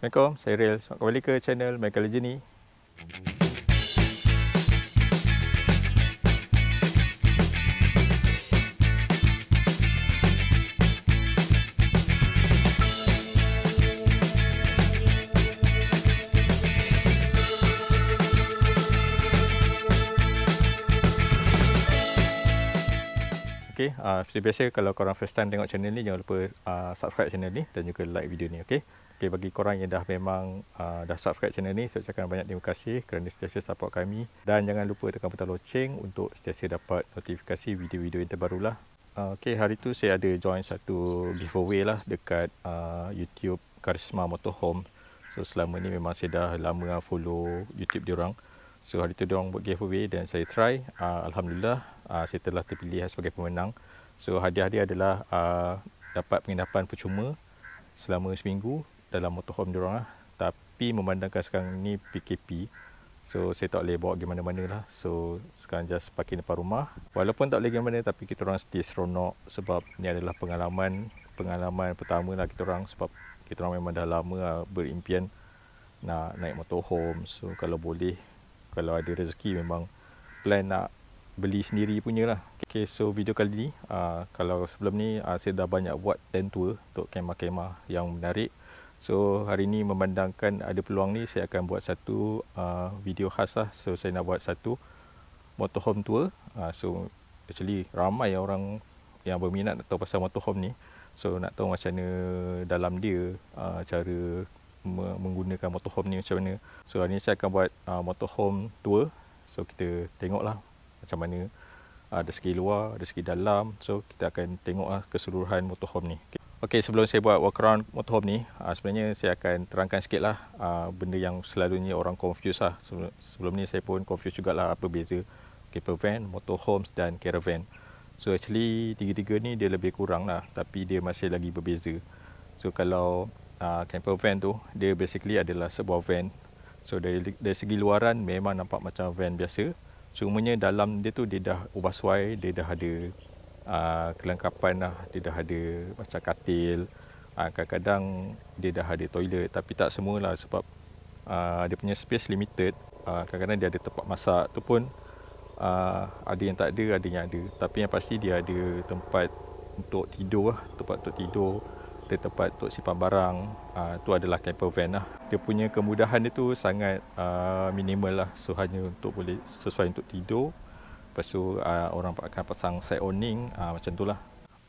Assalamualaikum, saya Real. Selamat kembali ke channel Michael Jenny. uh, ah, seperti biasa kalau korang first time tengok channel ni jangan lupa uh, subscribe channel ni dan juga like video ni okey. Okey bagi korang yang dah memang uh, dah subscribe channel ni saya ucapkan banyak terima kasih kerana sentiasa support kami dan jangan lupa tekan butang loceng untuk sentiasa dapat notifikasi video-video yang terbaru lah. Uh, okey hari tu saya ada join satu giveaway lah dekat uh, YouTube Karisma Motorhome. So selama ni memang saya dah lama follow YouTube diorang. So hari tu diorang buat giveaway dan saya try. Uh, Alhamdulillah uh, saya telah terpilih lah sebagai pemenang. So hadiah dia adalah uh, dapat penginapan percuma selama seminggu dalam motorhome dia orang lah. Tapi memandangkan sekarang ni PKP, so saya tak boleh bawa pergi mana-mana lah. So sekarang just parking depan rumah. Walaupun tak boleh pergi mana tapi kita orang setia seronok sebab ni adalah pengalaman pengalaman pertama lah kita orang sebab kita orang memang dah lama lah berimpian nak naik motorhome. So kalau boleh, kalau ada rezeki memang plan nak beli sendiri punya lah. Okay, so video kali ni, uh, kalau sebelum ni uh, saya dah banyak buat tent tour untuk kemah-kemah yang menarik. So, hari ni memandangkan ada peluang ni, saya akan buat satu uh, video khas lah. So, saya nak buat satu motorhome tour. Uh, so, actually ramai orang yang berminat nak tahu pasal motorhome ni. So, nak tahu macam mana dalam dia uh, cara menggunakan motorhome ni macam mana. So, hari ni saya akan buat uh, motorhome tour. So, kita tengoklah macam mana ada ah, segi luar, ada segi dalam. So kita akan tengok uh, keseluruhan motorhome ni. Okay. sebelum saya buat walk around motorhome ni, uh, sebenarnya saya akan terangkan sikitlah uh, benda yang selalunya orang confuse lah. Sebelum ni saya pun confuse jugalah apa beza camper van, motorhomes dan caravan. So actually tiga-tiga ni dia lebih kurang lah tapi dia masih lagi berbeza. So kalau uh, camper van tu dia basically adalah sebuah van. So dari, dari segi luaran memang nampak macam van biasa Cumanya dalam dia tu dia dah ubah suai, dia dah ada uh, kelengkapan lah, dia dah ada macam katil, ah, kadang-kadang dia dah ada toilet tapi tak semualah sebab uh, dia punya space limited, uh, kadang-kadang dia ada tempat masak tu pun uh, ada yang tak ada, ada yang ada. Tapi yang pasti dia ada tempat untuk tidur lah, tempat untuk tidur ada tempat untuk simpan barang uh, tu adalah camper van lah dia punya kemudahan dia tu sangat uh, minimal lah so hanya untuk boleh sesuai untuk tidur lepas tu uh, orang akan pasang side awning uh, macam tu lah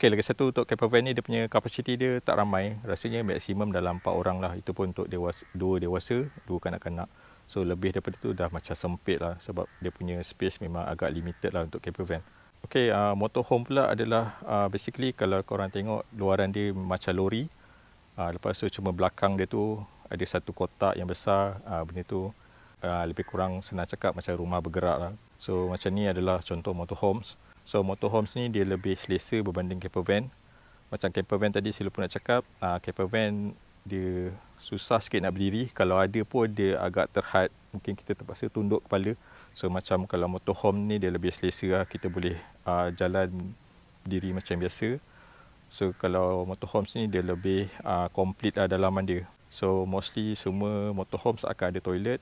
Okay, lagi satu untuk camper van ni dia punya kapasiti dia tak ramai rasanya maksimum dalam 4 orang lah itu pun untuk dewasa, dua dewasa dua kanak-kanak so lebih daripada tu dah macam sempit lah sebab dia punya space memang agak limited lah untuk camper van Okay, uh, ah, motorhome pula adalah uh, basically kalau korang tengok luaran dia macam lori. Uh, lepas tu cuma belakang dia tu ada satu kotak yang besar. Uh, benda tu uh, lebih kurang senang cakap macam rumah bergerak lah. So macam ni adalah contoh motorhomes. So motorhomes ni dia lebih selesa berbanding camper van. Macam camper van tadi saya lupa nak cakap. Uh, camper van dia susah sikit nak berdiri. Kalau ada pun dia agak terhad. Mungkin kita terpaksa tunduk kepala. So macam kalau motorhome ni dia lebih selesa lah kita boleh uh, jalan diri macam biasa. So kalau motorhome ni dia lebih uh, complete lah dalaman dia. So mostly semua motorhome akan ada toilet,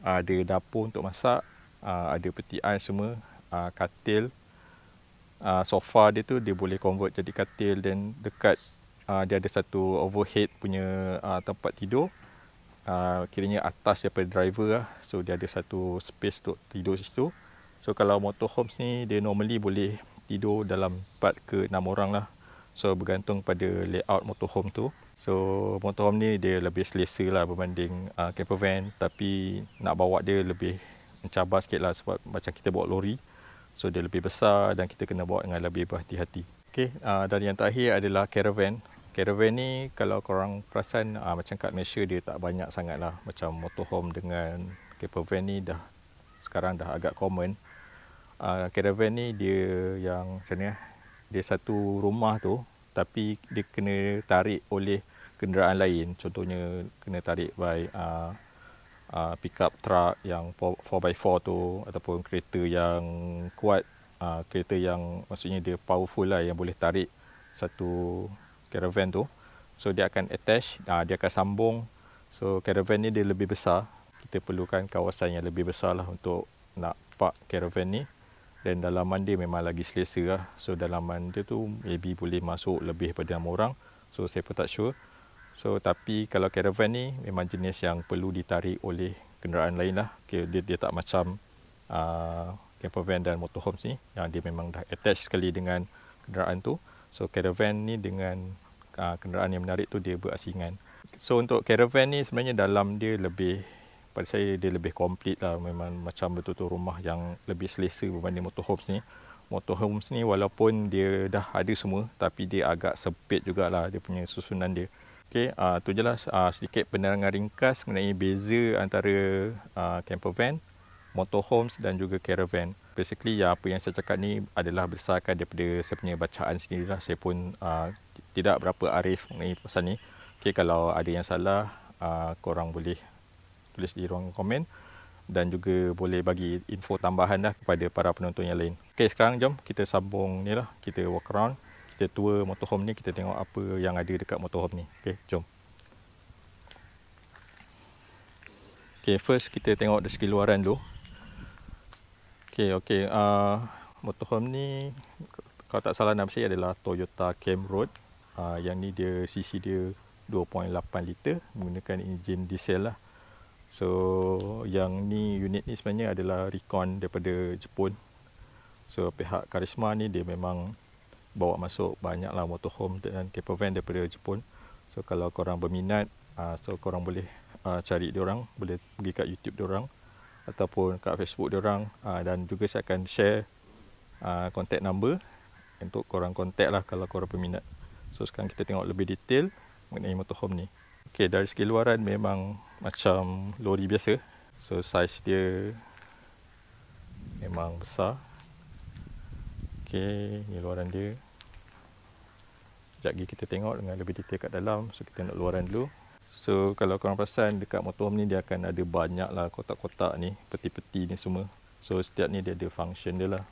ada dapur untuk masak, uh, ada peti ais semua, uh, katil. Uh, sofa dia tu dia boleh convert jadi katil dan dekat dia ada satu overhead punya tempat tidur uh, kiranya atas daripada driver lah. So dia ada satu space untuk tidur situ. So kalau motorhomes ni dia normally boleh tidur dalam 4 ke 6 orang lah. So bergantung pada layout motorhome tu. So motorhome ni dia lebih selesa lah berbanding uh, camper van. Tapi nak bawa dia lebih mencabar sikit lah sebab macam kita bawa lori. So dia lebih besar dan kita kena bawa dengan lebih berhati-hati. Okay, uh, dan yang terakhir adalah caravan. Caravan ni kalau korang perasan uh, macam kat Malaysia dia tak banyak sangat lah macam motorhome dengan camper van ni dah sekarang dah agak common uh, caravan ni dia yang macam ni eh, dia satu rumah tu tapi dia kena tarik oleh kenderaan lain contohnya kena tarik by uh, ah, uh, pick up truck yang 4x4 tu ataupun kereta yang kuat uh, kereta yang maksudnya dia powerful lah yang boleh tarik satu caravan tu so dia akan attach uh, dia akan sambung so caravan ni dia lebih besar kita perlukan kawasan yang lebih besar lah untuk nak park caravan ni dan dalaman dia memang lagi selesa lah so dalaman dia tu maybe boleh masuk lebih pada 6 orang so saya pun tak sure so tapi kalau caravan ni memang jenis yang perlu ditarik oleh kenderaan lain lah okay, dia, dia tak macam uh, van dan motorhome ni yang ah, dia memang dah attach sekali dengan kenderaan tu So caravan ni dengan uh, kenderaan yang menarik tu dia berasingan. So untuk caravan ni sebenarnya dalam dia lebih pada saya dia lebih komplit lah memang macam betul-betul rumah yang lebih selesa berbanding motorhomes ni. Motorhomes ni walaupun dia dah ada semua tapi dia agak sempit jugalah dia punya susunan dia. Okay, uh, tu je lah uh, sedikit penerangan ringkas mengenai beza antara uh, campervan, motorhomes dan juga caravan basically ya, apa yang saya cakap ni adalah berdasarkan daripada saya punya bacaan sendiri lah. Saya pun uh, tidak berapa arif mengenai pasal ni. Okay, kalau ada yang salah, uh, korang boleh tulis di ruang komen dan juga boleh bagi info tambahan lah kepada para penonton yang lain. Okay, sekarang jom kita sambung ni lah. Kita walk around. Kita tour motorhome ni. Kita tengok apa yang ada dekat motorhome ni. Okay, jom. Okay, first kita tengok dari segi luaran dulu. Okey, okey. Uh, motorhome ni kalau tak salah nama saya adalah Toyota Camroad. Uh, ah, yang ni dia CC dia 2.8 liter menggunakan enjin diesel lah. So yang ni unit ni sebenarnya adalah recon daripada Jepun. So pihak Karisma ni dia memang bawa masuk banyaklah motorhome dan camper van daripada Jepun. So kalau korang berminat, uh, so korang boleh uh, cari dia orang, boleh pergi kat YouTube dia orang ataupun kat Facebook dia orang uh, ah, dan juga saya akan share uh, contact number untuk korang contact lah kalau korang peminat. So sekarang kita tengok lebih detail mengenai motorhome ni. Okay, dari segi luaran memang macam lori biasa. So size dia memang besar. Okay, ni luaran dia. Sekejap kita tengok dengan lebih detail kat dalam. So kita nak luaran dulu. So kalau korang perasan dekat motorhome ni dia akan ada banyak lah kotak-kotak ni, peti-peti ni semua. So setiap ni dia ada function dia lah.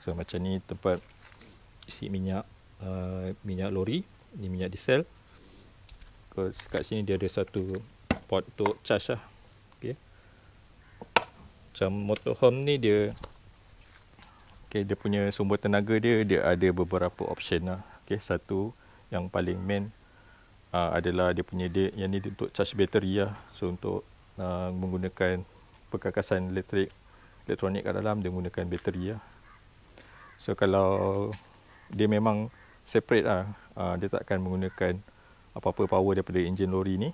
So macam ni tempat isi minyak, uh, minyak lori, ni minyak diesel. Kau kat sini dia ada satu port untuk charge lah. Okay. Macam motorhome ni dia okay, dia punya sumber tenaga dia dia ada beberapa option lah. Okay, satu yang paling main uh, adalah dia punya dia yang ni untuk charge bateri lah. So untuk uh, menggunakan perkakasan elektrik elektronik kat dalam dia menggunakan bateri lah. So kalau dia memang separate lah. Uh, dia akan menggunakan apa-apa power daripada enjin lori ni.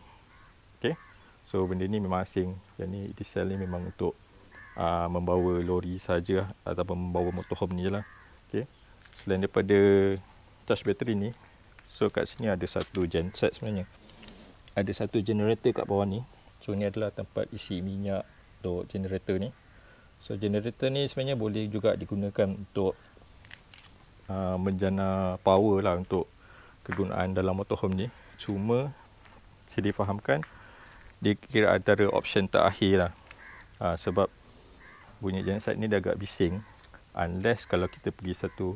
Okay. So benda ni memang asing. Yang ni diesel ni memang untuk uh, membawa lori saja lah, ataupun membawa motorhome ni je lah. Okay. Selain daripada charge bateri ni, So kat sini ada satu genset sebenarnya. Ada satu generator kat bawah ni. So ni adalah tempat isi minyak untuk generator ni. So generator ni sebenarnya boleh juga digunakan untuk uh, menjana power lah untuk kegunaan dalam motorhome ni. Cuma saya difahamkan dia kira antara option terakhir lah. Ha, sebab bunyi genset ni dia agak bising. Unless kalau kita pergi satu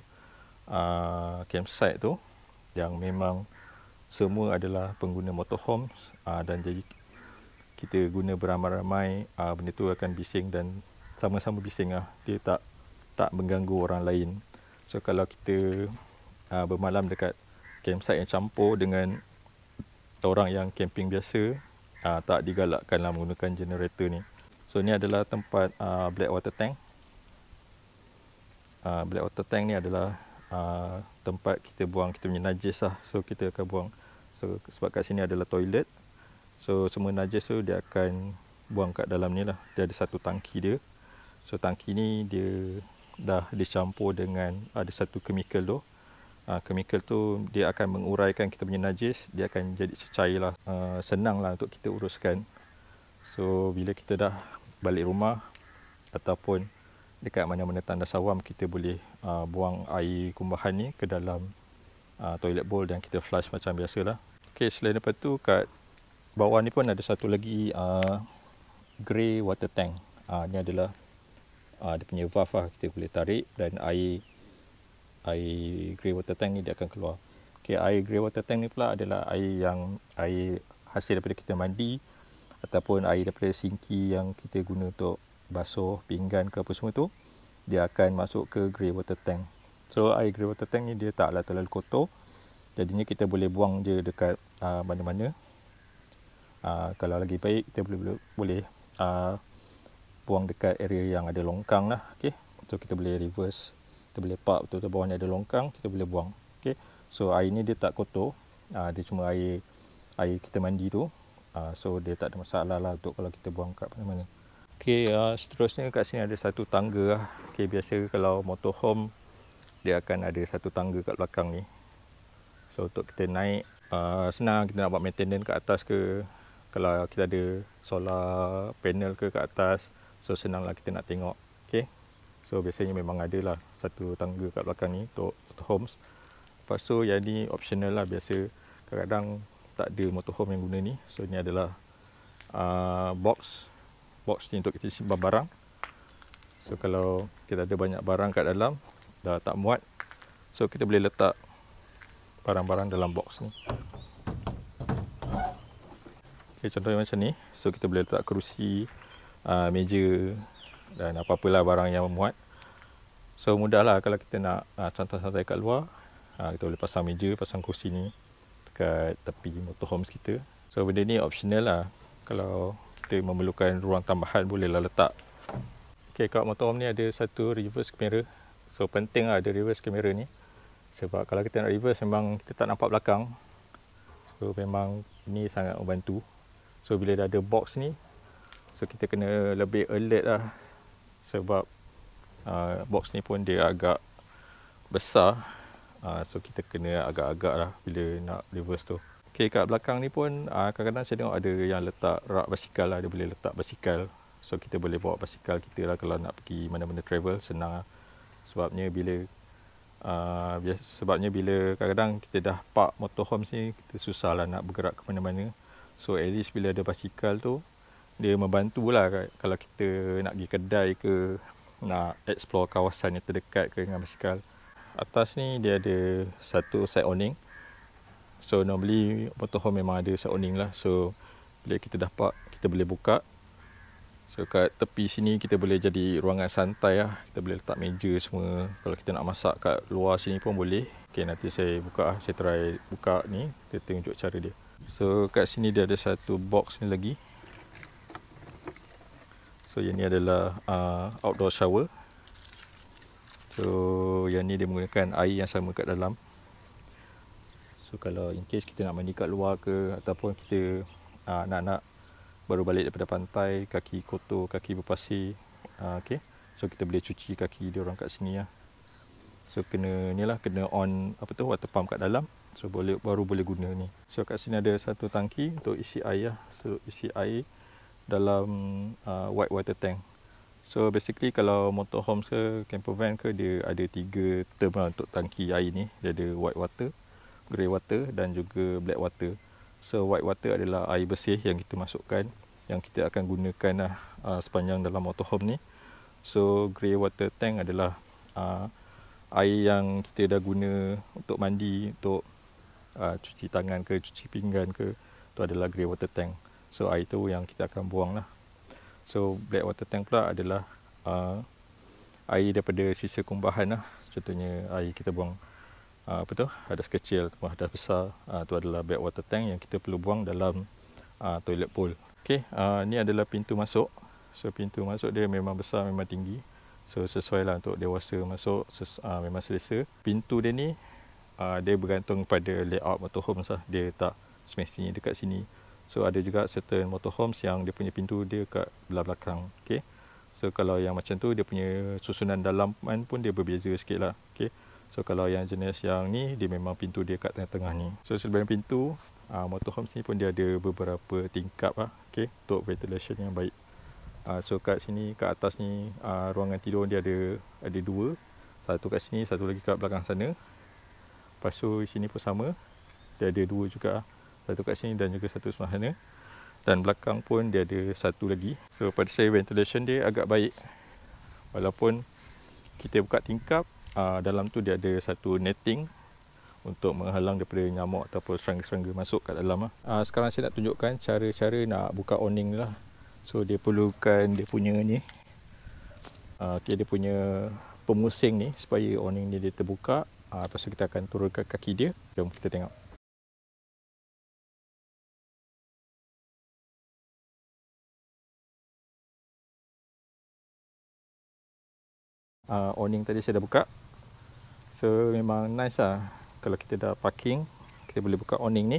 uh, campsite tu yang memang semua adalah pengguna motorhome uh, dan jadi kita guna beramai-ramai uh, benda tu akan bising dan sama-sama bising lah. dia tak tak mengganggu orang lain so kalau kita uh, bermalam dekat campsite yang campur dengan orang yang camping biasa uh, tak digalakkan lah menggunakan generator ni so ni adalah tempat uh, black water tank uh, black water tank ni adalah Uh, tempat kita buang kita punya najis lah. So kita akan buang. So sebab kat sini adalah toilet. So semua najis tu dia akan buang kat dalam ni lah. Dia ada satu tangki dia. So tangki ni dia dah dicampur dengan ada satu kemikal tu. Ah, kemikal tu dia akan menguraikan kita punya najis. Dia akan jadi cecair lah. Ah, senang lah untuk kita uruskan. So bila kita dah balik rumah ataupun dekat mana-mana tandas awam kita boleh uh, buang air kumbahan ni ke dalam uh, toilet bowl dan kita flush macam biasalah. Okay, selain daripada tu kat bawah ni pun ada satu lagi uh, grey water tank. Uh, ni adalah uh, dia punya valve lah kita boleh tarik dan air air grey water tank ni dia akan keluar. Okay, air grey water tank ni pula adalah air yang air hasil daripada kita mandi ataupun air daripada sinki yang kita guna untuk basuh pinggan ke apa semua tu dia akan masuk ke grey water tank so air grey water tank ni dia taklah terlalu kotor jadinya kita boleh buang je dekat uh, mana-mana uh, kalau lagi baik kita boleh boleh, boleh uh, buang dekat area yang ada longkang lah okay. so kita boleh reverse kita boleh park tu betul ni ada longkang kita boleh buang okay. so air ni dia tak kotor uh, dia cuma air air kita mandi tu uh, so dia tak ada masalah lah untuk kalau kita buang kat mana-mana Okey, uh, seterusnya kat sini ada satu tangga lah. Okey, biasa kalau motorhome dia akan ada satu tangga kat belakang ni. So untuk kita naik uh, senang kita nak buat maintenance kat atas ke kalau kita ada solar panel ke kat atas. So senanglah kita nak tengok. Okey. So biasanya memang ada lah satu tangga kat belakang ni untuk motorhomes. Lepas tu yang ni optional lah biasa kadang-kadang tak ada motorhome yang guna ni. So ni adalah uh, box box ni untuk kita simpan barang. So kalau kita ada banyak barang kat dalam dah tak muat. So kita boleh letak barang-barang dalam box ni. Okay, contohnya macam ni. So kita boleh letak kerusi, uh, meja dan apa-apalah barang yang muat. So mudahlah kalau kita nak uh, santai-santai kat luar. Uh, kita boleh pasang meja, pasang kerusi ni dekat tepi motorhomes kita. So benda ni optional lah. Kalau kita memerlukan ruang tambahan bolehlah letak. Okey, kat motorhome ni ada satu reverse camera. So pentinglah ada reverse camera ni. Sebab kalau kita nak reverse memang kita tak nampak belakang. So memang ni sangat membantu. So bila dah ada box ni, so kita kena lebih alert lah. Sebab uh, box ni pun dia agak besar. Uh, so kita kena agak-agak lah bila nak reverse tu. Okay, kat belakang ni pun ah, kadang-kadang saya tengok ada yang letak rak basikal lah. Dia boleh letak basikal. So, kita boleh bawa basikal kita lah kalau nak pergi mana-mana travel. Senang lah. Sebabnya bila uh, sebabnya bila kadang-kadang kita dah park motorhome sini kita susah lah nak bergerak ke mana-mana. So, at least bila ada basikal tu, dia membantu lah kalau kita nak pergi kedai ke nak explore kawasan yang terdekat ke dengan basikal. Atas ni dia ada satu side awning. So normally motorhome memang ada set awning lah. So bila kita dapat kita boleh buka. So kat tepi sini kita boleh jadi ruangan santai lah. Kita boleh letak meja semua. Kalau kita nak masak kat luar sini pun boleh. Okay nanti saya buka lah. Saya try buka ni. Kita tengok cara dia. So kat sini dia ada satu box ni lagi. So yang ni adalah uh, outdoor shower. So yang ni dia menggunakan air yang sama kat dalam. So kalau in case kita nak mandi kat luar ke ataupun kita uh, nak nak baru balik daripada pantai, kaki kotor, kaki berpasir, uh, ah, okey. So kita boleh cuci kaki dia orang kat sini lah. So kena ni lah, kena on apa tu water pump kat dalam. So boleh baru boleh guna ni. So kat sini ada satu tangki untuk isi air lah. So isi air dalam uh, white water tank. So basically kalau motorhome ke camper van ke dia ada tiga term lah untuk tangki air ni. Dia ada white water, grey water dan juga black water. So white water adalah air bersih yang kita masukkan yang kita akan gunakan uh, sepanjang dalam motorhome ni. So grey water tank adalah uh, air yang kita dah guna untuk mandi, untuk uh, cuci tangan ke cuci pinggan ke itu adalah grey water tank. So air tu yang kita akan buang lah. So black water tank pula adalah uh, air daripada sisa kumbahan lah. Contohnya air kita buang Ah, apa tu hadas kecil ataupun hadas besar itu ah, adalah back water tank yang kita perlu buang dalam ah, toilet bowl ok ni adalah pintu masuk so pintu masuk dia memang besar memang tinggi so sesuai lah untuk dewasa masuk memang selesa pintu dia ni dia bergantung pada layout motorhome sah dia tak semestinya dekat sini so ada juga certain motorhomes yang dia punya pintu dia kat belah belakang ok so kalau yang macam tu dia punya susunan dalaman pun dia berbeza sikit lah So kalau yang jenis yang ni dia memang pintu dia kat tengah-tengah ni. So selain pintu, uh, motorhome sini pun dia ada beberapa tingkap lah, okay, untuk ventilation yang baik. Uh, so kat sini kat atas ni uh, ruangan tidur dia ada ada dua. Satu kat sini, satu lagi kat belakang sana. Lepas tu sini pun sama. Dia ada dua juga lah. Satu kat sini dan juga satu sebelah sana. Dan belakang pun dia ada satu lagi. So pada saya ventilation dia agak baik. Walaupun kita buka tingkap uh, dalam tu dia ada satu netting untuk menghalang daripada nyamuk ataupun serangga-serangga masuk kat dalam lah. Uh, sekarang saya nak tunjukkan cara-cara nak buka awning lah. So dia perlukan dia punya ni. Uh, okay, dia punya pemusing ni supaya awning ni dia terbuka. Uh, lepas tu kita akan turunkan kaki dia. Jom kita tengok. Uh, awning tadi saya dah buka. So memang nice lah Kalau kita dah parking Kita boleh buka awning ni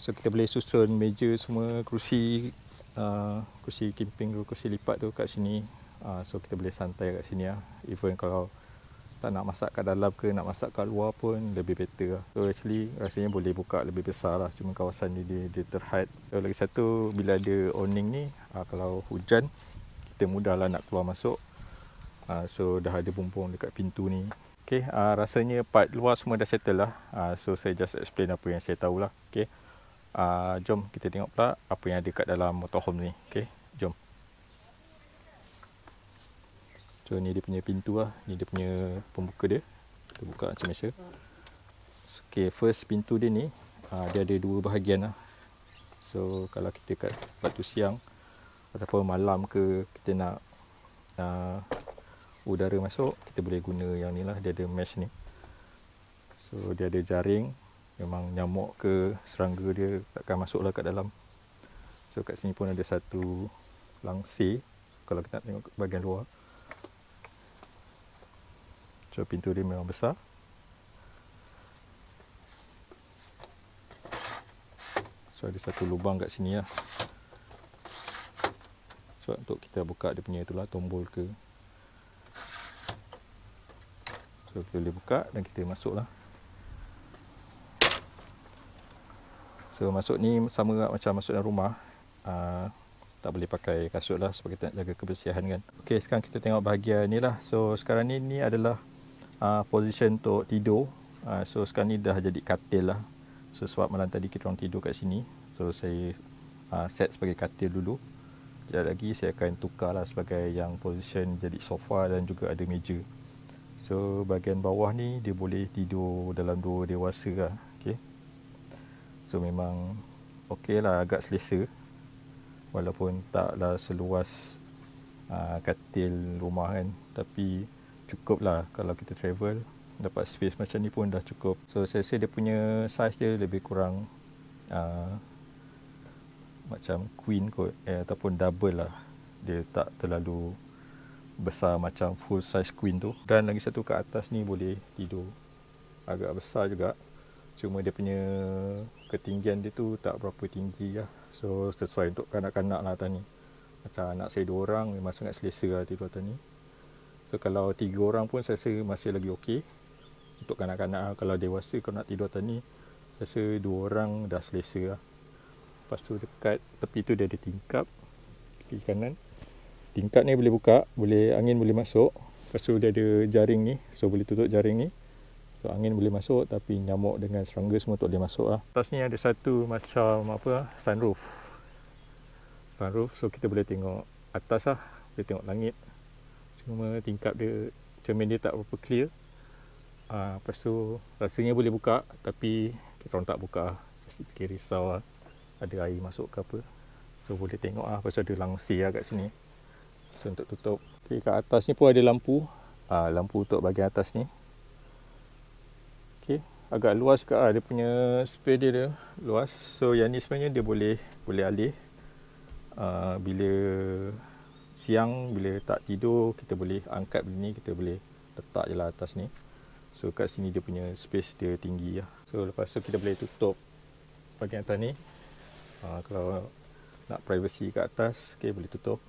So kita boleh susun meja semua Kerusi uh, Kerusi kimping ke kerusi lipat tu kat sini uh, So kita boleh santai kat sini lah Even kalau tak nak masak kat dalam ke nak masak kat luar pun lebih better lah. So actually rasanya boleh buka lebih besar lah. Cuma kawasan ni dia, dia terhad. So lagi satu bila ada awning ni uh, kalau hujan kita mudahlah nak keluar masuk. Uh, so dah ada bumbung dekat pintu ni. Okay, uh, ah, rasanya part luar semua dah settle lah. Uh, so, saya just explain apa yang saya tahu lah. Okay, uh, ah, jom kita tengok pula apa yang ada kat dalam motorhome ni. Okay, jom. So, ni dia punya pintu lah. Ni dia punya pembuka dia. Kita buka macam biasa. Okay, first pintu dia ni, uh, dia ada dua bahagian lah. So, kalau kita kat waktu siang ataupun malam ke kita nak uh, udara masuk kita boleh guna yang ni lah dia ada mesh ni so dia ada jaring memang nyamuk ke serangga dia takkan masuk lah kat dalam so kat sini pun ada satu langsi kalau kita nak tengok bahagian luar so pintu dia memang besar so ada satu lubang kat sini lah so untuk kita buka dia punya itulah tombol ke So kita boleh buka dan kita masuklah. So masuk ni sama macam masuk dalam rumah. Uh, tak boleh pakai kasut lah sebab kita nak jaga kebersihan kan. Okey sekarang kita tengok bahagian ni lah. So sekarang ni ni adalah uh, position untuk tidur. Uh, so sekarang ni dah jadi katil lah. So sebab malam tadi kita orang tidur kat sini. So saya uh, set sebagai katil dulu. Sekejap lagi saya akan tukar lah sebagai yang position jadi sofa dan juga ada meja. So bahagian bawah ni dia boleh tidur dalam dua dewasa lah. Okay. So memang ok lah agak selesa. Walaupun taklah seluas uh, katil rumah kan. Tapi cukup lah kalau kita travel. Dapat space macam ni pun dah cukup. So saya rasa dia punya size dia lebih kurang uh, macam queen kot. Eh, ataupun double lah. Dia tak terlalu besar macam full size queen tu dan lagi satu kat atas ni boleh tidur agak besar juga cuma dia punya ketinggian dia tu tak berapa tinggi lah so sesuai untuk kanak-kanak lah atas ni macam anak saya dua orang memang sangat selesa lah tidur atas ni so kalau tiga orang pun saya rasa masih lagi okey untuk kanak-kanak lah. kalau dewasa kalau nak tidur atas ni saya rasa dua orang dah selesa lah lepas tu dekat tepi tu dia ada tingkap kiri kanan Tingkat ni boleh buka, boleh angin boleh masuk. Lepas tu dia ada jaring ni, so boleh tutup jaring ni. So angin boleh masuk tapi nyamuk dengan serangga semua tak boleh masuk lah. Atas ni ada satu macam apa, sunroof. Sunroof, so kita boleh tengok atas lah. Boleh tengok langit. Cuma tingkap dia, cermin dia tak berapa clear. Ah, uh, lepas tu rasanya boleh buka tapi kita orang tak buka lah. Mesti fikir risau lah. Ada air masuk ke apa. So boleh tengok lah pasal ada langsir lah kat sini. So untuk tutup Okay kat atas ni pun ada lampu ha, Lampu untuk bagian atas ni Okay Agak luas juga lah dia punya Spare dia dia luas So yang ni sebenarnya dia boleh Boleh alih ha, Bila Siang bila tak tidur Kita boleh angkat benda ni Kita boleh letak je lah atas ni So kat sini dia punya space dia tinggi lah So lepas tu kita boleh tutup bagian atas ni ha, Kalau nak privacy kat atas Okay boleh tutup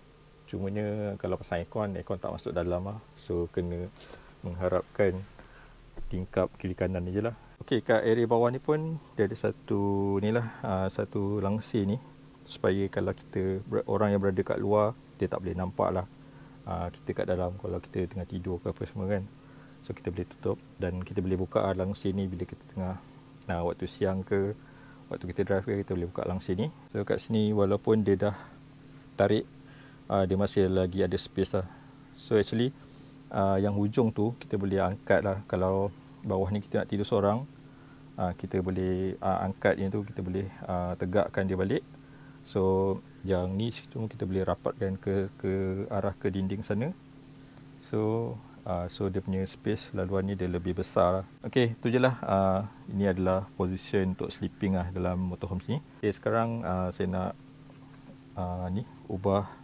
cumanya kalau pasang aircon aircon tak masuk dalam lah so kena mengharapkan tingkap kiri kanan ni je lah ok kat area bawah ni pun dia ada satu ni lah ah, satu langsir ni supaya kalau kita orang yang berada kat luar dia tak boleh nampak lah ah, kita kat dalam kalau kita tengah tidur ke apa semua kan so kita boleh tutup dan kita boleh buka uh, langsir ni bila kita tengah nah, waktu siang ke waktu kita drive ke kita boleh buka langsir ni so kat sini walaupun dia dah tarik uh, dia masih lagi ada space lah. So actually uh, yang hujung tu kita boleh angkat lah. Kalau bawah ni kita nak tidur seorang, uh, kita boleh uh, angkat yang tu kita boleh uh, tegakkan dia balik. So yang ni cuma kita boleh rapatkan ke ke arah ke dinding sana. So uh, so dia punya space laluan ni dia lebih besar lah. Okay, tu je lah. Uh, ini adalah position untuk sleeping lah dalam motorhome sini. Okay, sekarang uh, saya nak uh, ni ubah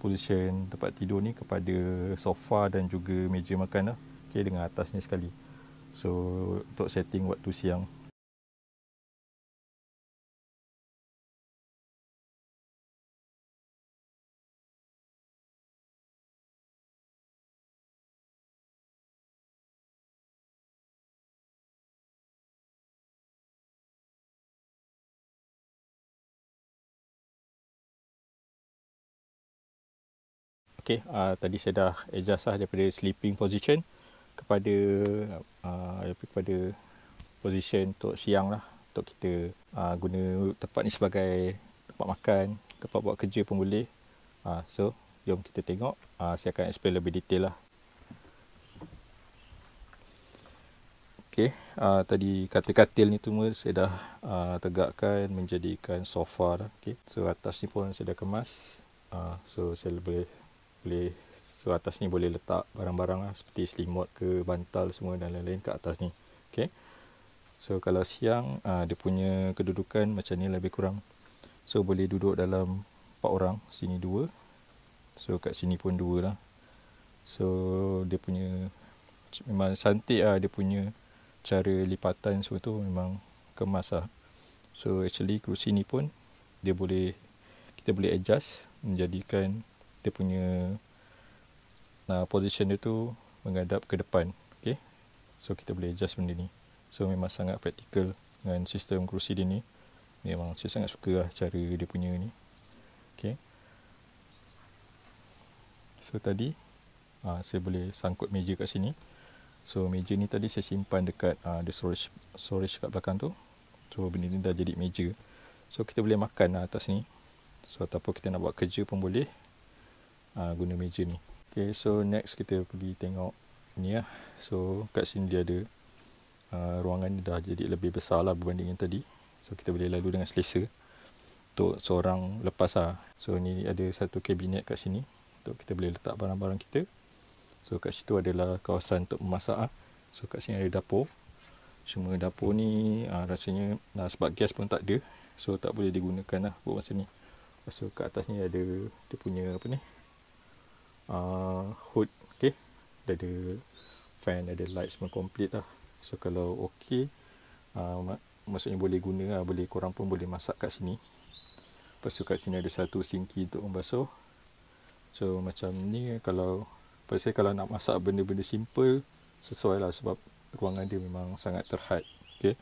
position tempat tidur ni kepada sofa dan juga meja makan lah. Okay, dengan atasnya sekali. So, untuk setting waktu siang. Okey, uh, tadi saya dah adjust lah daripada sleeping position kepada uh, kepada position untuk siang lah untuk kita uh, guna tempat ni sebagai tempat makan, tempat buat kerja pun boleh. Uh, so, jom kita tengok. Uh, saya akan explain lebih detail lah. Okey, uh, tadi katil-katil ni tu semua saya dah uh, tegakkan menjadikan sofa lah. Okay. So, atas ni pun saya dah kemas. Uh, so, saya boleh boleh so atas ni boleh letak barang-barang lah seperti selimut ke bantal semua dan lain-lain kat atas ni okay. so kalau siang uh, dia punya kedudukan macam ni lebih kurang so boleh duduk dalam 4 orang sini 2 so kat sini pun 2 lah so dia punya memang cantik lah dia punya cara lipatan semua tu memang kemas lah so actually kerusi ni pun dia boleh kita boleh adjust menjadikan kita punya uh, position dia tu menghadap ke depan okay? so kita boleh adjust benda ni so memang sangat practical dengan sistem kerusi dia ni memang saya sangat suka lah cara dia punya ni ok so tadi uh, saya boleh sangkut meja kat sini so meja ni tadi saya simpan dekat uh, the storage storage kat belakang tu so benda ni dah jadi meja so kita boleh makan lah atas ni so ataupun kita nak buat kerja pun boleh uh, guna meja ni Okay so next kita pergi tengok ni lah So kat sini dia ada uh, ruangan ni dah jadi lebih besar lah berbanding yang tadi So kita boleh lalu dengan selesa untuk seorang lepas lah So ni ada satu kabinet kat sini Untuk kita boleh letak barang-barang kita So kat situ adalah kawasan untuk memasak lah. So kat sini ada dapur Semua dapur ni aa, ah, rasanya aa, sebab gas pun tak ada So tak boleh digunakan lah buat masa ni So kat atas ni ada dia punya apa ni uh, hood okay dia ada fan ada light semua complete lah so kalau okey uh, ah, mak- maksudnya boleh guna lah. boleh korang pun boleh masak kat sini lepas tu kat sini ada satu sinki untuk membasuh so macam ni kalau pasal saya kalau nak masak benda-benda simple sesuai lah sebab ruangan dia memang sangat terhad okay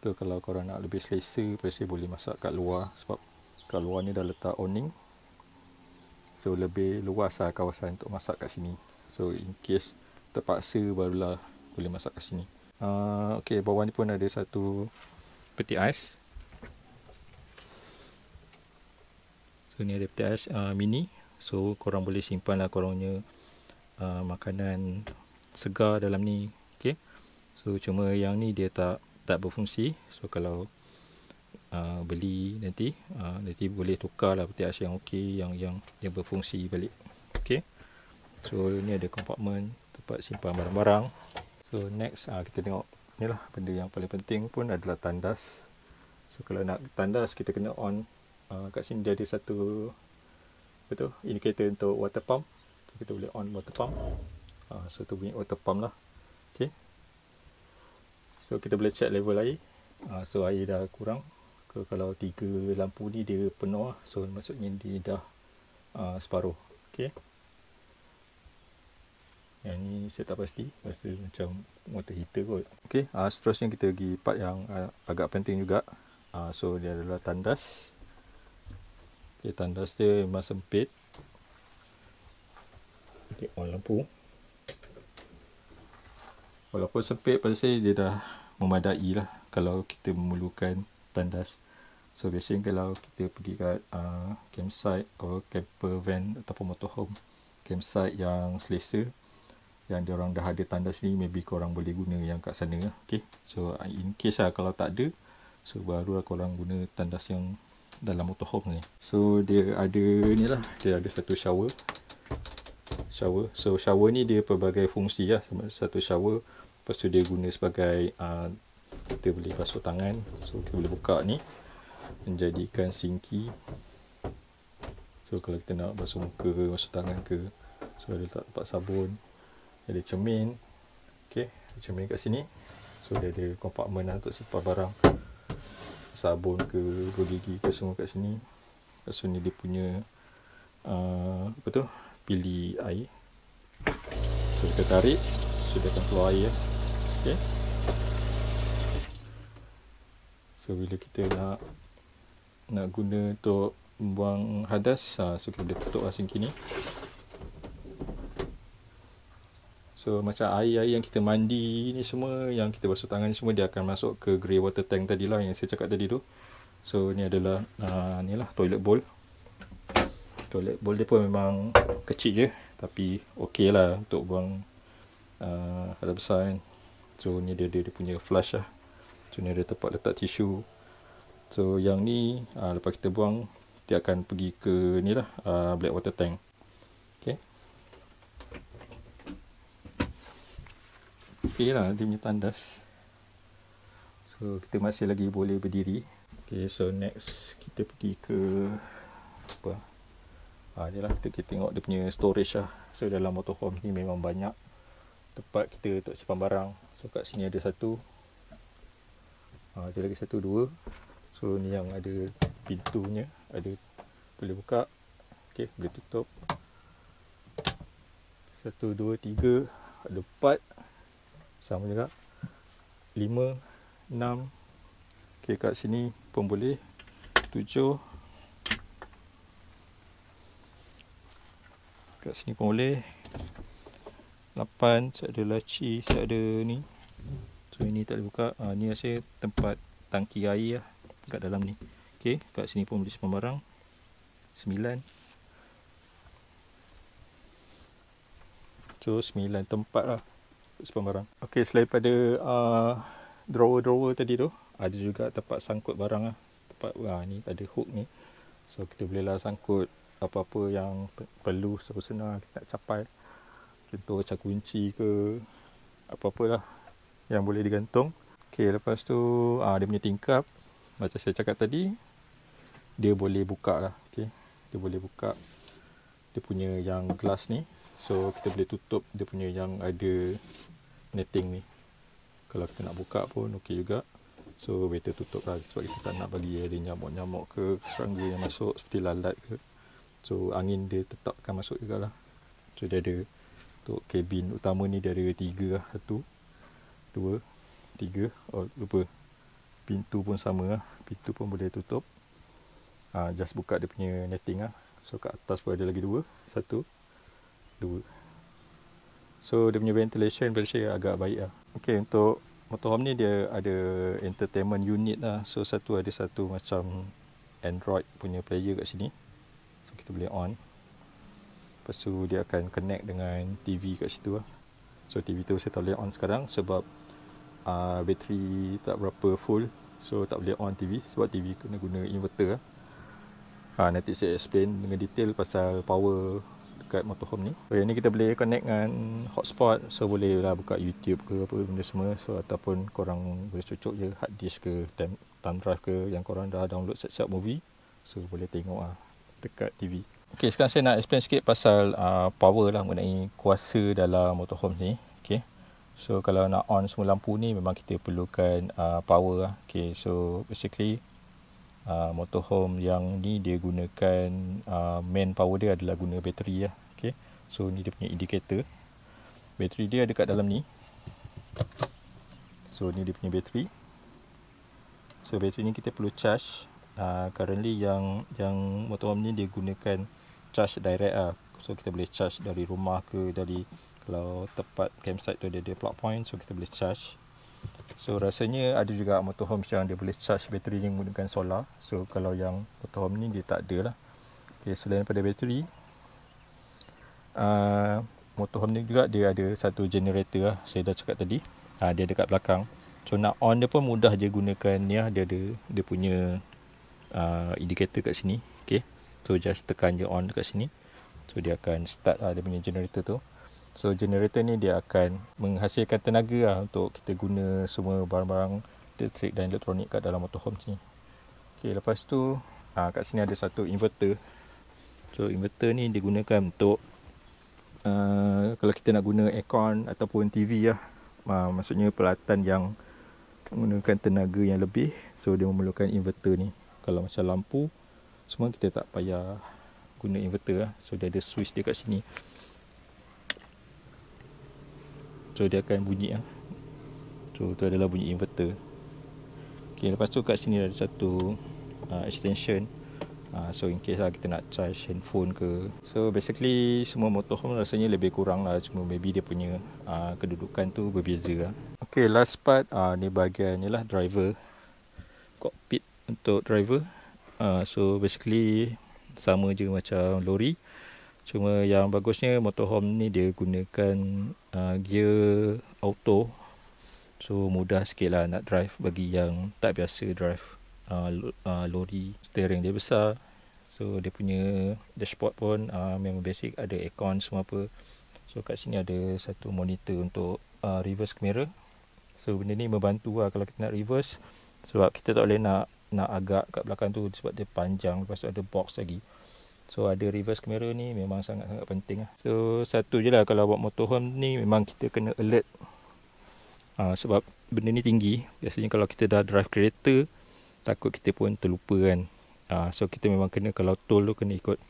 tu so, kalau korang nak lebih selesa pasal saya boleh masak kat luar sebab kat luar ni dah letak awning So lebih luas lah kawasan untuk masak kat sini So in case terpaksa barulah boleh masak kat sini uh, Okay bawah ni pun ada satu peti ais So ni ada peti ais uh, mini So korang boleh simpan lah korangnya uh, ah, makanan segar dalam ni Okay So cuma yang ni dia tak tak berfungsi So kalau Uh, beli nanti uh, nanti boleh tukar lah peti ais yang okey yang yang dia berfungsi balik okey so ini ada compartment tempat simpan barang-barang so next uh, kita tengok inilah benda yang paling penting pun adalah tandas so kalau nak tandas kita kena on uh, kat sini dia ada satu betul indicator untuk water pump so, kita boleh on water pump uh, so tu bunyi water pump lah okey so kita boleh check level air uh, so air dah kurang ke kalau tiga lampu ni dia penuh lah. so maksudnya dia dah uh, separuh Okay, yang ni saya tak pasti rasa macam water heater kot okey uh, ah, seterusnya kita pergi part yang uh, agak penting juga uh, so dia adalah tandas okey tandas dia memang sempit okey on lampu walaupun sempit pada saya dia dah memadai lah kalau kita memerlukan tandas So biasanya kalau kita pergi kat uh, campsite atau camper van ataupun motorhome campsite yang selesa yang diorang dah ada tandas ni, maybe korang boleh guna yang kat sana okay. so in case lah kalau tak ada so baru lah korang guna tandas yang dalam motorhome ni so dia ada ni lah dia ada satu shower shower so shower ni dia pelbagai fungsi lah satu shower lepas tu dia guna sebagai uh, kita boleh basuh tangan so kita boleh buka ni menjadikan sinki. so kalau kita nak basuh muka ke basuh tangan ke so ada letak tempat sabun ada cermin ok ada cermin kat sini so dia ada kompartmen lah untuk simpan barang sabun ke gul gigi ke semua kat sini kat sini dia punya uh, apa tu pilih air so kita tarik so dia akan keluar air ok so bila kita nak nak guna untuk buang hadas ha, so kita boleh tutup asing lah kini so macam air-air yang kita mandi ni semua yang kita basuh tangan ni semua dia akan masuk ke grey water tank tadi lah yang saya cakap tadi tu so ni adalah ha, ni lah toilet bowl toilet bowl dia pun memang kecil je tapi ok lah untuk buang uh, hadas besar kan so ni dia, dia, dia punya flush lah so ni ada tempat letak tisu So yang ni uh, lepas kita buang dia akan pergi ke ni lah uh, Black water tank Okay Okay lah dia punya tandas So kita masih lagi boleh berdiri Okay so next kita pergi ke Apa Ah, ni lah kita, kita tengok dia punya storage lah So dalam motorhome ni memang banyak Tempat kita untuk simpan barang So kat sini ada satu ah, Ada lagi satu dua So ni yang ada pintunya ada boleh buka. okay, boleh tutup. Satu dua tiga, ada empat, sama juga. lima, enam, okay, kat sini pun boleh. 7 Kat sini pun boleh. 8 saya ada laci, saya ada ni. So ini tak boleh buka. Ha, ni asyik tempat tangki air lah kat dalam ni. Okey, kat sini pun boleh simpan barang. 9. So 9 tempat lah simpan barang. Okey, selain pada uh, drawer-drawer tadi tu, ada juga tempat sangkut barang lah. Tempat wah ni ada hook ni. So kita boleh lah sangkut apa-apa yang perlu senang lah kita nak capai. Contoh macam kunci ke apa-apalah yang boleh digantung. Okey, lepas tu uh, dia punya tingkap macam saya cakap tadi dia boleh buka lah okay. dia boleh buka dia punya yang glass ni so kita boleh tutup dia punya yang ada netting ni kalau kita nak buka pun ok juga so better tutup lah sebab kita tak nak bagi ada nyamuk-nyamuk ke serangga yang masuk seperti lalat ke so angin dia tetap akan masuk juga lah so dia ada untuk kabin utama ni dia ada tiga lah satu dua tiga oh lupa pintu pun sama lah. pintu pun boleh tutup ha, just buka dia punya netting lah so kat atas pun ada lagi dua satu dua so dia punya ventilation bersih agak baik lah Okay untuk motorhome ni dia ada entertainment unit lah so satu ada satu macam android punya player kat sini so kita boleh on lepas tu dia akan connect dengan TV kat situ lah so TV tu saya tak boleh on sekarang sebab uh, bateri tak berapa full so tak boleh on TV sebab TV kena guna inverter ah uh, nanti saya explain dengan detail pasal power dekat motorhome ni so oh, yang ni kita boleh connect dengan hotspot so boleh lah buka YouTube ke apa benda semua so ataupun korang boleh cucuk je hard disk ke time, time drive ke yang korang dah download siap movie so boleh tengok ah dekat TV Okay, sekarang saya nak explain sikit pasal uh, power lah mengenai kuasa dalam motorhome ni. So kalau nak on semua lampu ni memang kita perlukan uh, power lah. Okay, so basically uh, motorhome yang ni dia gunakan uh, main power dia adalah guna bateri lah. Okay, so ni dia punya indicator. Bateri dia ada kat dalam ni. So ni dia punya bateri. So bateri ni kita perlu charge. Uh, currently yang yang motorhome ni dia gunakan charge direct lah. So kita boleh charge dari rumah ke dari kalau tempat campsite tu dia ada plug point so kita boleh charge so rasanya ada juga motorhome yang dia boleh charge bateri yang menggunakan solar so kalau yang motorhome ni dia tak ada lah okay, selain daripada bateri uh, motorhome ni juga dia ada satu generator lah saya dah cakap tadi uh, dia dekat belakang so nak on dia pun mudah je gunakan ni lah dia ada dia punya uh, indicator kat sini okay. so just tekan je on dekat sini so dia akan start lah dia punya generator tu So generator ni dia akan menghasilkan tenaga lah untuk kita guna semua barang-barang elektrik dan elektronik kat dalam motorhome sini. Okay, lepas tu aa, ah, kat sini ada satu inverter. So inverter ni digunakan untuk uh, kalau kita nak guna aircon ataupun TV lah. Uh, maksudnya peralatan yang menggunakan tenaga yang lebih. So dia memerlukan inverter ni. Kalau macam lampu semua kita tak payah guna inverter lah. So dia ada switch dia kat sini. So dia akan bunyi lah. So tu adalah bunyi inverter Okay lepas tu kat sini ada satu uh, extension uh, So in case lah kita nak charge handphone ke So basically semua motorhome rasanya lebih kurang lah Cuma maybe dia punya uh, kedudukan tu berbeza lah Okay last part uh, ni bahagian ni lah, driver Cockpit untuk driver uh, So basically sama je macam lori uh, Cuma yang bagusnya motorhome ni dia gunakan uh, gear auto. So mudah sikit lah nak drive bagi yang tak biasa drive uh, uh, lori. Steering dia besar. So dia punya dashboard pun uh, memang basic. Ada aircon semua apa. So kat sini ada satu monitor untuk uh, reverse camera. So benda ni membantu lah kalau kita nak reverse. Sebab kita tak boleh nak, nak agak kat belakang tu sebab dia panjang. Lepas tu ada box lagi. So ada reverse camera ni memang sangat-sangat penting lah. So satu je lah kalau buat motorhome ni memang kita kena alert ha, Sebab benda ni tinggi Biasanya kalau kita dah drive kereta Takut kita pun terlupa kan ha, So kita memang kena kalau tol tu kena ikut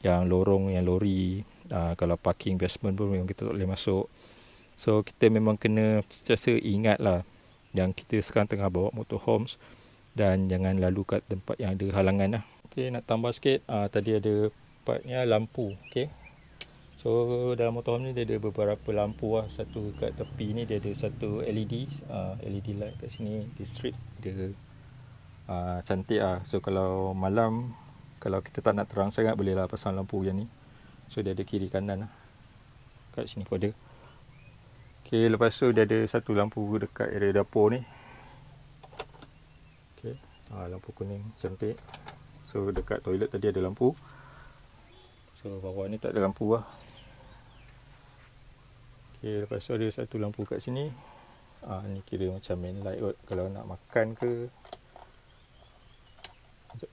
Yang lorong, yang lori ha, Kalau parking basement pun memang kita tak boleh masuk So kita memang kena secara ingat lah Yang kita sekarang tengah bawa motorhomes Dan jangan lalu kat tempat yang ada halangan lah Okey, nak tambah sikit. Ah tadi ada partnya lampu, okey. So dalam motorhome ni dia ada beberapa lampu lah. Satu kat tepi ni dia ada satu LED, ha, ah, LED light kat sini di strip dia ha, cantik ah. So kalau malam kalau kita tak nak terang sangat boleh lah pasang lampu yang ni. So dia ada kiri kanan lah. Kat sini pun ada. Okey, lepas tu dia ada satu lampu dekat area dapur ni. Okey. Ha, lampu kuning cantik. So dekat toilet tadi ada lampu So bawah ni tak ada lampu lah Okay lepas tu ada satu lampu kat sini Ah Ni kira macam main light kot Kalau nak makan ke Sekejap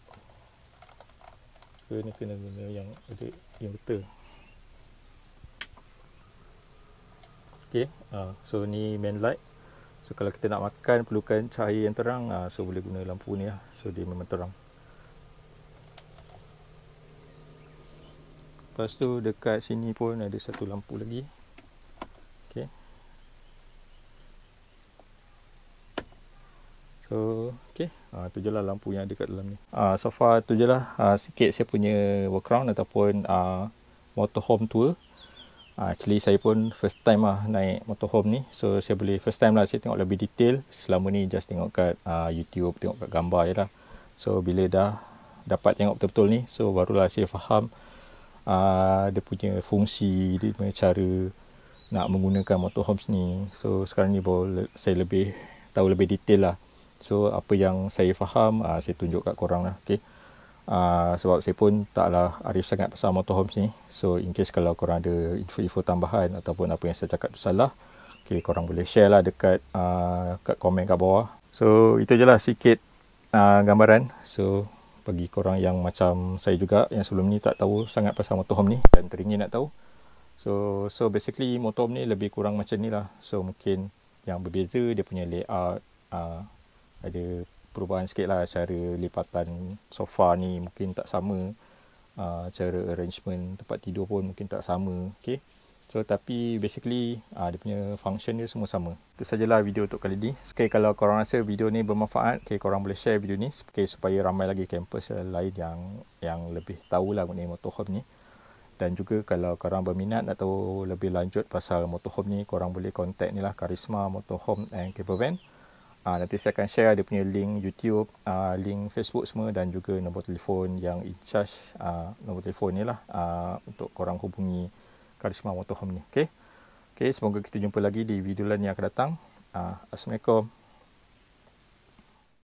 Ke ni kena guna yang ada yang betul Okay ah, So ni main light So kalau kita nak makan perlukan cahaya yang terang ah, So boleh guna lampu ni lah So dia memang terang Lepas tu dekat sini pun ada satu lampu lagi. Okey. So, okey. Ah ha, tu jelah lampu yang ada kat dalam ni. Ah ha, so far tu jelah ha, ah, sikit saya punya workaround ataupun ah ha, motorhome tour. Ha, actually saya pun first time ah naik motorhome ni. So saya boleh first time lah saya tengok lebih detail. Selama ni just tengok kat ha, YouTube, tengok kat gambar je lah. So bila dah dapat tengok betul-betul ni, so barulah saya faham uh, dia punya fungsi dia punya cara nak menggunakan motorhomes ni so sekarang ni boleh saya lebih tahu lebih detail lah so apa yang saya faham uh, saya tunjuk kat korang lah okay. Uh, ah, sebab saya pun taklah arif sangat pasal motorhomes ni so in case kalau korang ada info-info tambahan ataupun apa yang saya cakap tu salah okay, korang boleh share lah dekat uh, kat komen kat bawah so itu je lah sikit uh, gambaran so bagi korang yang macam saya juga yang sebelum ni tak tahu sangat pasal motorhome ni dan teringin nak tahu. So so basically motorhome ni lebih kurang macam ni lah. So mungkin yang berbeza dia punya layout uh, ada perubahan sikit lah cara lipatan sofa ni mungkin tak sama. Uh, cara arrangement tempat tidur pun mungkin tak sama. Okay. So tapi basically uh, dia punya function dia semua sama. Itu sajalah video untuk kali ni. Okay kalau korang rasa video ni bermanfaat, okay, korang boleh share video ni okay, supaya ramai lagi campus lain yang yang lebih tahu lah mengenai motorhome ni. Dan juga kalau korang berminat nak tahu lebih lanjut pasal motorhome ni, korang boleh contact ni lah Karisma Motorhome and Cable Van. Uh, nanti saya akan share dia punya link YouTube, uh, link Facebook semua dan juga nombor telefon yang in charge, uh, nombor telefon ni lah uh, untuk korang hubungi Karisma Motorhome ni. Okay. Okay, semoga kita jumpa lagi di video lain yang akan datang. Uh, Assalamualaikum.